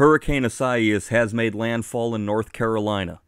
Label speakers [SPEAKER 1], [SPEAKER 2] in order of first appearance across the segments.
[SPEAKER 1] Hurricane Isaias has made landfall in North Carolina.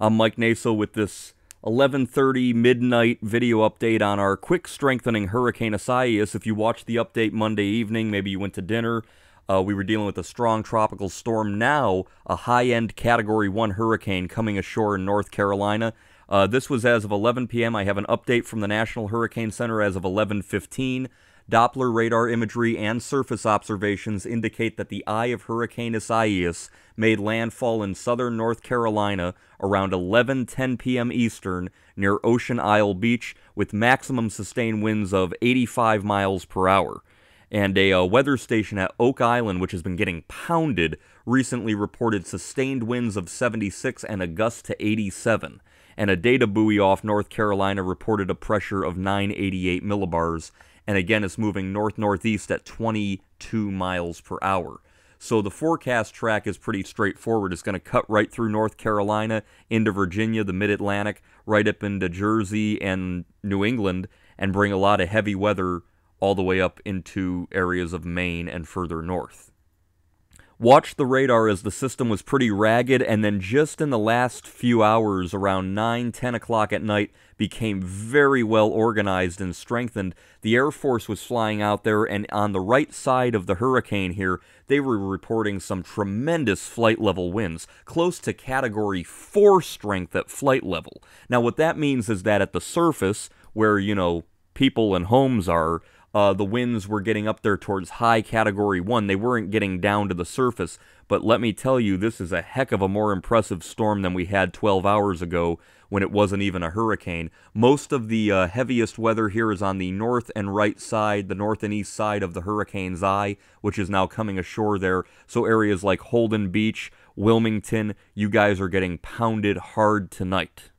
[SPEAKER 1] I'm Mike Naso with this 11:30 midnight video update on our quick strengthening Hurricane Isaias. If you watched the update Monday evening, maybe you went to dinner. Uh, we were dealing with a strong tropical storm. Now, a high-end Category 1 hurricane coming ashore in North Carolina. Uh, this was as of 11 p.m. I have an update from the National Hurricane Center as of 11:15. Doppler radar imagery and surface observations indicate that the eye of Hurricane Isaias made landfall in southern North Carolina around 11:10 p.m. Eastern near Ocean Isle Beach with maximum sustained winds of 85 miles per hour. And a uh, weather station at Oak Island, which has been getting pounded, recently reported sustained winds of 76 and a gust to 87 and a data buoy off North Carolina reported a pressure of 988 millibars and again it's moving north northeast at 22 miles per hour. So the forecast track is pretty straightforward. It's going to cut right through North Carolina into Virginia, the mid Atlantic, right up into Jersey and New England, and bring a lot of heavy weather all the way up into areas of Maine and further north. Watched the radar as the system was pretty ragged, and then just in the last few hours, around 9, 10 o'clock at night, became very well organized and strengthened. The Air Force was flying out there, and on the right side of the hurricane here, they were reporting some tremendous flight level winds, close to Category 4 strength at flight level. Now, what that means is that at the surface, where, you know, people and homes are, uh, the winds were getting up there towards high category one. They weren't getting down to the surface, but let me tell you, this is a heck of a more impressive storm than we had 12 hours ago when it wasn't even a hurricane. Most of the uh, heaviest weather here is on the north and right side, the north and east side of the hurricane's eye, which is now coming ashore there. So areas like Holden Beach, Wilmington, you guys are getting pounded hard tonight.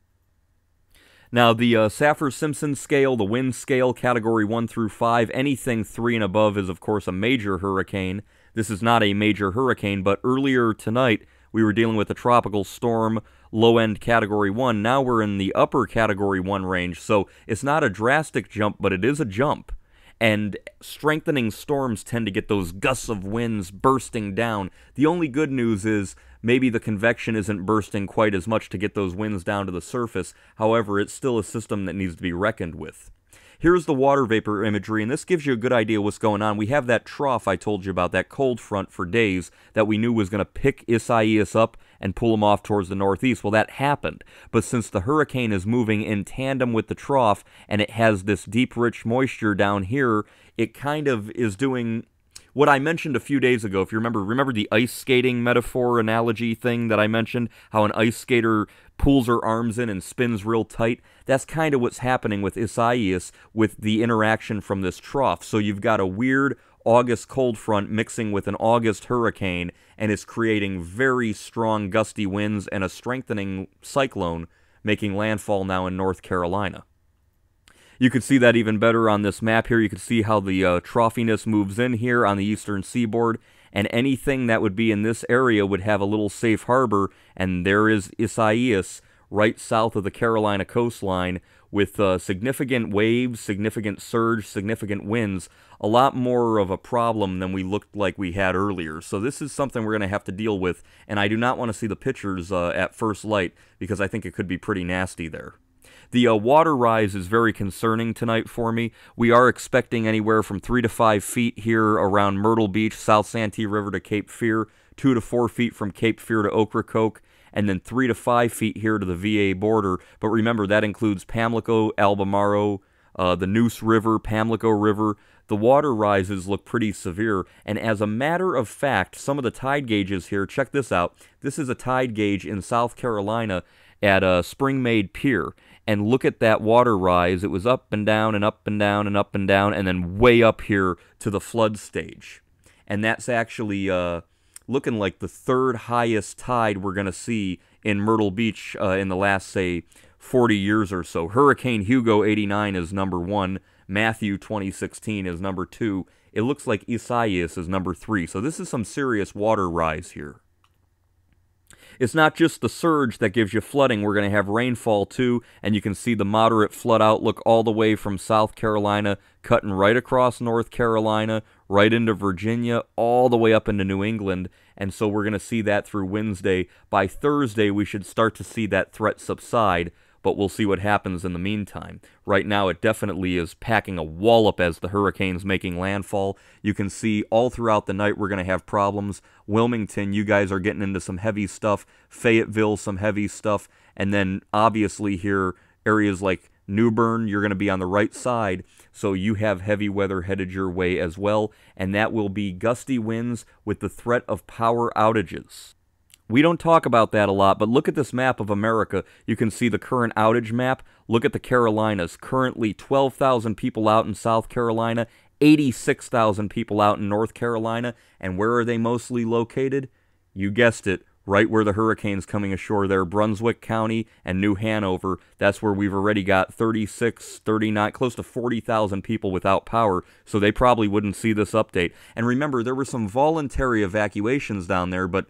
[SPEAKER 1] Now, the uh, Saffir Simpson scale, the wind scale, category 1 through 5, anything 3 and above is, of course, a major hurricane. This is not a major hurricane, but earlier tonight we were dealing with a tropical storm, low end category 1. Now we're in the upper category 1 range, so it's not a drastic jump, but it is a jump. And strengthening storms tend to get those gusts of winds bursting down. The only good news is Maybe the convection isn't bursting quite as much to get those winds down to the surface, however, it's still a system that needs to be reckoned with. Here's the water vapor imagery, and this gives you a good idea what's going on. We have that trough I told you about, that cold front for days that we knew was going to pick Isaias up and pull him off towards the northeast. Well, that happened. But since the hurricane is moving in tandem with the trough and it has this deep, rich moisture down here, it kind of is doing what I mentioned a few days ago, if you remember, remember the ice skating metaphor analogy thing that I mentioned, how an ice skater pulls her arms in and spins real tight. That's kind of what's happening with Isaias with the interaction from this trough. So you've got a weird August cold front mixing with an August hurricane, and it's creating very strong gusty winds and a strengthening cyclone making landfall now in North Carolina. You can see that even better on this map here. You can see how the uh, troughiness moves in here on the eastern seaboard, and anything that would be in this area would have a little safe harbor, and there is Isaias right south of the Carolina coastline with uh, significant waves, significant surge, significant winds, a lot more of a problem than we looked like we had earlier. So this is something we're going to have to deal with, and I do not want to see the pictures uh, at first light because I think it could be pretty nasty there. The uh, water rise is very concerning tonight for me. We are expecting anywhere from three to five feet here around Myrtle Beach, South Santee River to Cape Fear, two to four feet from Cape Fear to Ocracoke, and then three to five feet here to the VA border. But remember, that includes Pamlico, Albemarle, uh, the Neuse River, Pamlico River. The water rises look pretty severe, and as a matter of fact, some of the tide gauges here, check this out. This is a tide gauge in South Carolina at a uh, Spring Made Pier, and look at that water rise. It was up and down and up and down and up and down, and then way up here to the flood stage. And that's actually uh, looking like the third highest tide we're going to see in Myrtle Beach uh, in the last, say, 40 years or so. Hurricane Hugo 89 is number one, Matthew 2016 is number two. It looks like Isaias is number three. So this is some serious water rise here. It's not just the surge that gives you flooding. We're going to have rainfall too, and you can see the moderate flood outlook all the way from South Carolina, cutting right across North Carolina, right into Virginia, all the way up into New England. And so we're going to see that through Wednesday. By Thursday, we should start to see that threat subside but we'll see what happens in the meantime. Right now, it definitely is packing a wallop as the hurricane's making landfall. You can see all throughout the night we're going to have problems. Wilmington, you guys are getting into some heavy stuff. Fayetteville, some heavy stuff. And then obviously here, areas like Newbern, you're going to be on the right side, so you have heavy weather headed your way as well, and that will be gusty winds with the threat of power outages. We don't talk about that a lot, but look at this map of America. You can see the current outage map. Look at the Carolinas. Currently 12,000 people out in South Carolina, 86,000 people out in North Carolina. And where are they mostly located? You guessed it, right where the hurricane's coming ashore there, Brunswick County and New Hanover. That's where we've already got 36, 39, close to 40,000 people without power, so they probably wouldn't see this update. And remember, there were some voluntary evacuations down there, but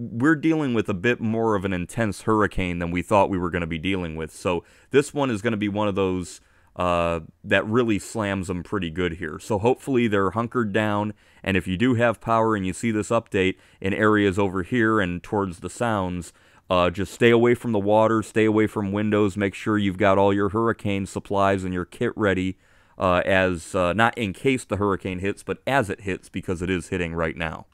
[SPEAKER 1] we're dealing with a bit more of an intense hurricane than we thought we were going to be dealing with. So this one is going to be one of those uh, that really slams them pretty good here. So hopefully they're hunkered down. And if you do have power and you see this update in areas over here and towards the sounds, uh, just stay away from the water, stay away from windows, make sure you've got all your hurricane supplies and your kit ready uh, as uh, not in case the hurricane hits, but as it hits because it is hitting right now.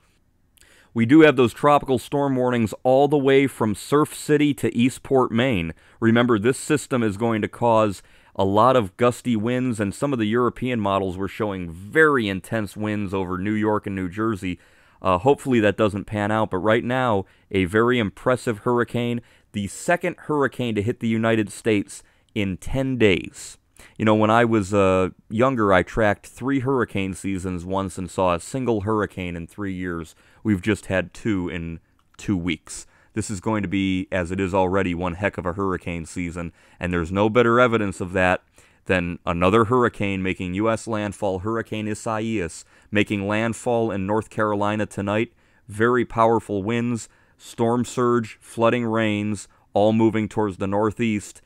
[SPEAKER 1] We do have those tropical storm warnings all the way from Surf City to Eastport, Maine. Remember, this system is going to cause a lot of gusty winds, and some of the European models were showing very intense winds over New York and New Jersey. Uh, hopefully, that doesn't pan out, but right now, a very impressive hurricane, the second hurricane to hit the United States in 10 days. You know, when I was uh, younger, I tracked three hurricane seasons once and saw a single hurricane in three years. We've just had two in two weeks. This is going to be, as it is already, one heck of a hurricane season, and there's no better evidence of that than another hurricane making U.S. landfall, Hurricane Isaias, making landfall in North Carolina tonight. Very powerful winds, storm surge, flooding rains, all moving towards the northeast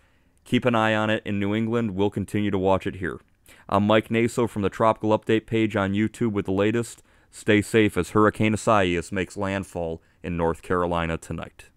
[SPEAKER 1] Keep an eye on it in New England. We'll continue to watch it here. I'm Mike Naso from the Tropical Update page on YouTube with the latest. Stay safe as Hurricane Isaias makes landfall in North Carolina tonight.